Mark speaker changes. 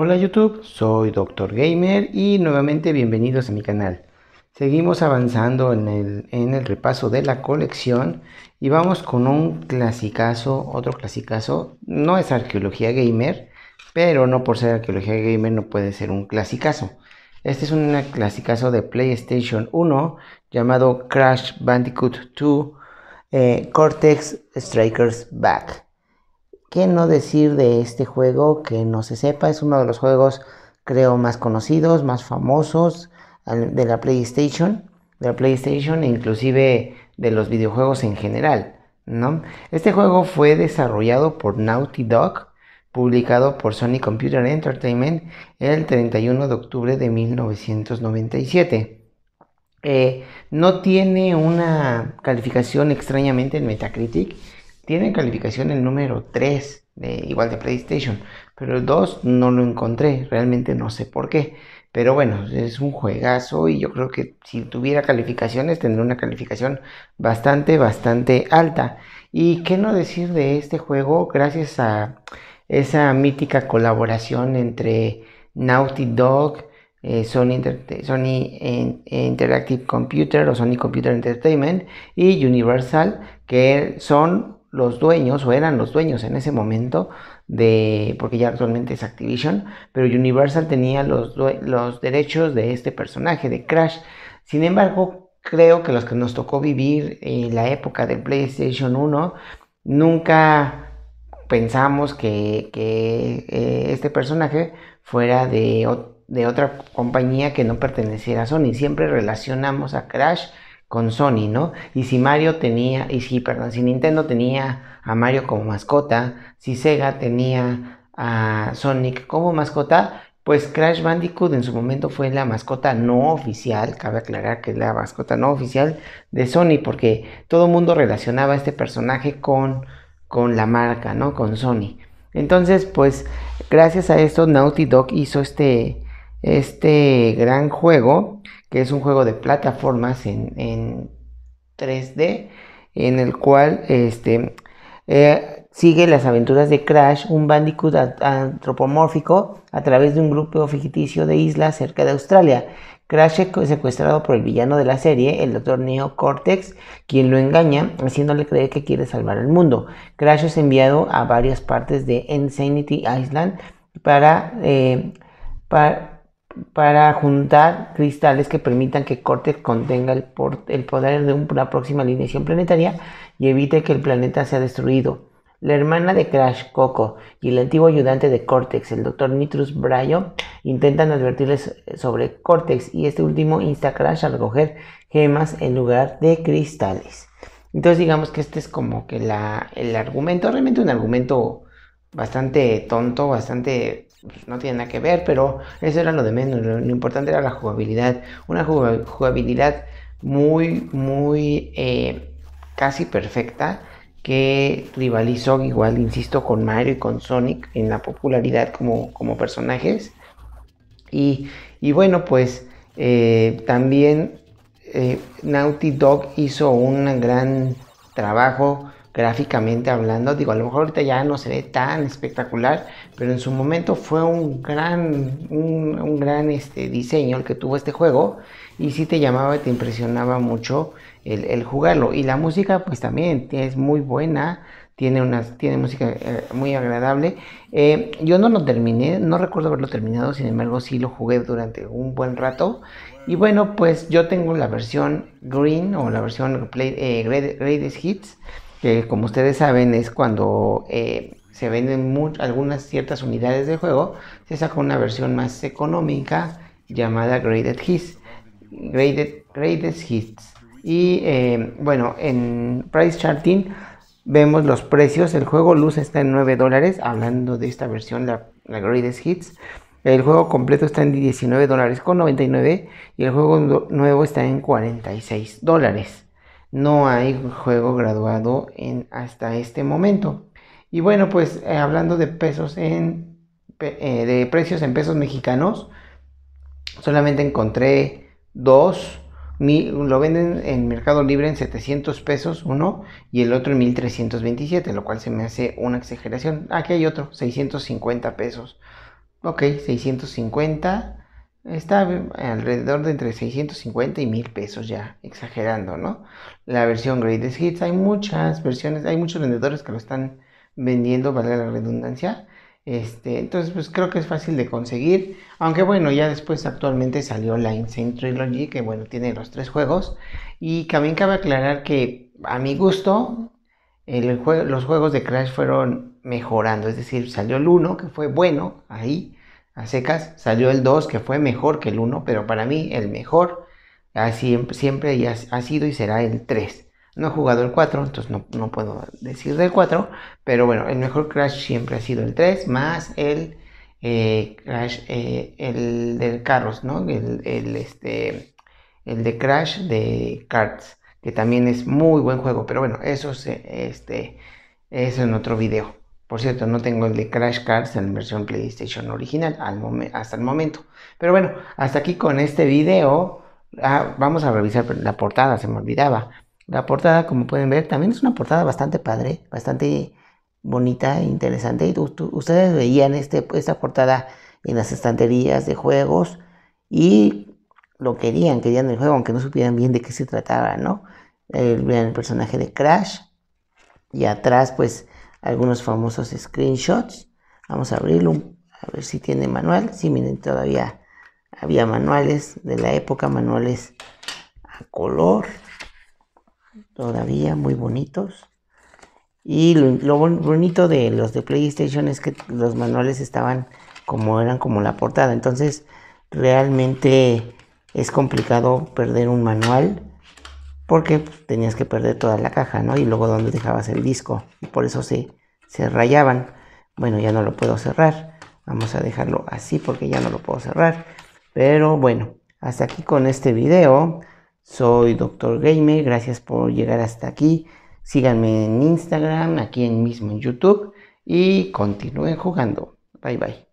Speaker 1: Hola YouTube, soy Dr. Gamer y nuevamente bienvenidos a mi canal. Seguimos avanzando en el, repaso de la colección y vamos con un clasicazo, otro clasicazo. No es arqueología gamer, pero no por ser arqueología gamer no puede ser un clasicazo. Este es un clasicazo de PlayStation 1 llamado Crash Bandicoot 2 eh, Cortex Strikers Back. ¿Qué no decir de este juego que no se sepa? Es uno de los juegos, creo, más conocidos, más famosos de la PlayStation, de la PlayStation e inclusive de los videojuegos en general, Este juego fue desarrollado por Naughty Dog, publicado por Sony Computer Entertainment el 31 de octubre de 1997. Eh, no tiene una calificación extrañamente en Metacritic, tiene calificación el número 3, igual de PlayStation, pero el 2 no lo encontré, realmente no sé por qué. Pero bueno, es un juegazo y yo creo que si tuviera calificaciones tendría una calificación bastante, bastante alta. Y qué no decir de este juego gracias a esa mítica colaboración entre Naughty Dog, eh, Sony, Interactive Computer o Sony Computer Entertainment y Universal, que son los dueños, o eran los dueños en ese momento, de, porque ya actualmente es Activision, pero Universal tenía los, los derechos de este personaje, de Crash. Sin embargo, creo que los que nos tocó vivir en la época del PlayStation 1, nunca pensamos que, eh, este personaje fuera de, de, otra compañía que no perteneciera a Sony. Siempre relacionamos a Crash con Sony, ¿no? Y si Mario tenía, y si, perdón, si Nintendo tenía a Mario como mascota, si Sega tenía a Sonic como mascota, pues Crash Bandicoot en su momento fue la mascota no oficial, cabe aclarar que es la mascota no oficial de Sony, porque todo el mundo relacionaba a este personaje con, con la marca, ¿no? Con Sony. Entonces, pues gracias a esto Naughty Dog hizo este, este gran juego, que es un juego de plataformas en, 3D, en el cual este, eh, sigue las aventuras de Crash, un bandicoot antropomórfico, a través de un grupo ficticio de islas cerca de Australia. Crash es secuestrado por el villano de la serie, el Dr. Neo Cortex, quien lo engaña haciéndole creer que quiere salvar el mundo. Crash es enviado a varias partes de Insanity Island para, eh, para para juntar cristales que permitan que Cortex contenga el, poder de una próxima alineación planetaria y evite que el planeta sea destruido. La hermana de Crash, Coco, y el antiguo ayudante de Cortex, el Dr. Nitrus Bryo, intentan advertirles sobre Cortex y este último insta a Crash a recoger gemas en lugar de cristales. Entonces digamos que este es como que el argumento, realmente un argumento bastante tonto, bastante pues, no tiene nada que ver, pero eso era lo de menos. Lo, importante era la jugabilidad. Una jugabilidad muy, muy eh, casi perfecta que rivalizó igual, insisto, con Mario y con Sonic en la popularidad como, personajes. Y, bueno, pues eh, también eh, Naughty Dog hizo un gran trabajo gráficamente hablando. Digo, a lo mejor ahorita ya no se ve tan espectacular, pero en su momento fue un gran, un, gran este, diseño el que tuvo este juego y sí te llamaba y te impresionaba mucho el, jugarlo. Y la música pues también es muy buena. Tiene, tiene música eh, muy agradable. Eh, yo no lo terminé, no recuerdo haberlo terminado, sin embargo sí lo jugué durante un buen rato. Y bueno, pues yo tengo la versión Green o la versión play, eh, greatest Hits que como ustedes saben es cuando eh, se venden algunas ciertas unidades de juego, se saca una versión más económica llamada Graded Hits. Graded, Hits. Y eh, bueno, en Price Charting vemos los precios. El juego Luz está en 9 dólares, hablando de esta versión, la, la Graded Hits. El juego completo está en 19 dólares con 99 y el juego nuevo está en 46 dólares no hay juego graduado en, hasta este momento. Y bueno, pues eh, hablando de pesos en eh, de precios en pesos mexicanos, solamente encontré dos. lo venden en Mercado Libre en 700 pesos uno y el otro en 1327, lo cual se me hace una exageración. Aquí hay otro, 650 pesos. Ok, 650 Está alrededor de entre 650 y 1000 pesos ya, exagerando, ¿no? La versión Greatest Hits, hay muchas versiones, hay muchos vendedores que lo están vendiendo, vale la redundancia. Este, entonces, pues creo que es fácil de conseguir. Aunque bueno, ya después actualmente salió la Insane Trilogy, que bueno, tiene los tres juegos. Y también cabe aclarar que a mi gusto, el los juegos de Crash fueron mejorando. Es decir, salió el 1, que fue bueno ahí. A secas salió el 2 que fue mejor que el 1, pero para mí el mejor ah, siempre, siempre ha sido y será el 3. No he jugado el 4, entonces no, puedo decir del 4, pero bueno, el mejor Crash siempre ha sido el 3, más el eh, Crash, eh, el del carros, ¿no? El, este, el de Crash de Cards, que también es muy buen juego, pero bueno, eso, se, este, eso en otro video. Por cierto, no tengo el de Crash Cards en versión PlayStation original al hasta el momento. Pero bueno, hasta aquí con este video. Ah, vamos a revisar la portada, se me olvidaba. La portada, como pueden ver, también es una portada bastante padre, bastante bonita e interesante. Y ustedes veían este, esta portada en las estanterías de juegos y lo querían, querían el juego, aunque no supieran bien de qué se trataba, ¿no? Vean el personaje de Crash y atrás, pues algunos famosos screenshots. Vamos a abrirlo, a ver si tiene manual. si miren, todavía había manuales de la época, manuales a color, todavía muy bonitos. Y lo, bonito de los de PlayStation es que los manuales estaban como eran como la portada. Entonces realmente es complicado perder un manual porque pues, tenías que perder toda la caja, ¿no? Y luego dónde dejabas el disco, y por eso se, se rayaban. Bueno, ya no lo puedo cerrar, vamos a dejarlo así porque ya no lo puedo cerrar. Pero bueno, hasta aquí con este video. Soy Dr. Gamer, gracias por llegar hasta aquí. Síganme en Instagram, aquí mismo en YouTube y continúen jugando. Bye bye.